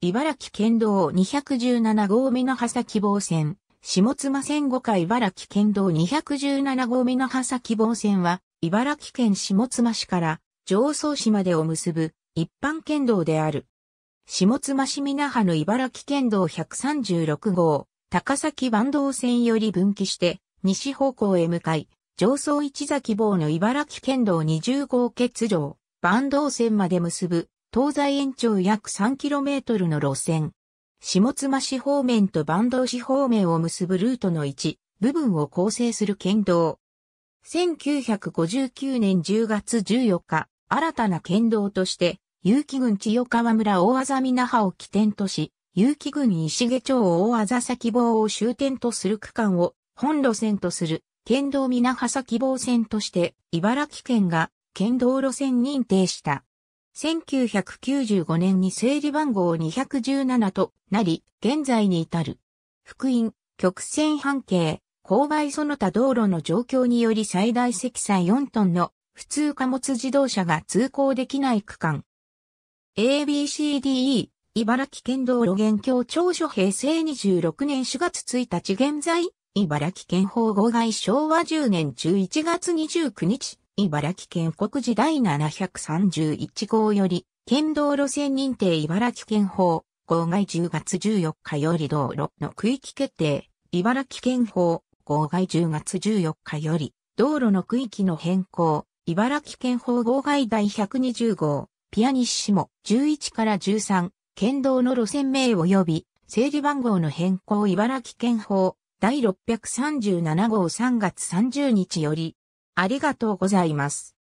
茨城県道217号目の狭先防線、下妻線5回茨城県道217号目の狭先防線は、茨城県下妻市から上総市までを結ぶ一般県道である。下妻市皆葉の茨城県道136号、高崎万道線より分岐して、西方向へ向かい、上総市崎希の茨城県道20号欠場、万道線まで結ぶ東西延長約 3km の路線。下妻市方面と坂東市方面を結ぶルートの一部分を構成する県道。1959年10月14日、新たな県道として、有機郡千代川村大字み那覇を起点とし、有機郡石毛町大字先棒を終点とする区間を本路線とする県道みなは先坊線として、茨城県が県道路線認定した。1995年に整理番号217となり、現在に至る。福音、曲線半径、勾配その他道路の状況により最大積載4トンの普通貨物自動車が通行できない区間。ABCDE、茨城県道路現況長所平成26年4月1日現在、茨城県法号外昭和10年11月29日、茨城県国時第731号より、県道路線認定茨城県法、号外10月14日より道路の区域決定、茨城県法、号外10月14日より、道路の区域の変更、茨城県法号外第120号、ピアニッシモ11から13、県道の路線名及び、整理番号の変更茨城県法、第637号3月30日より、ありがとうございます。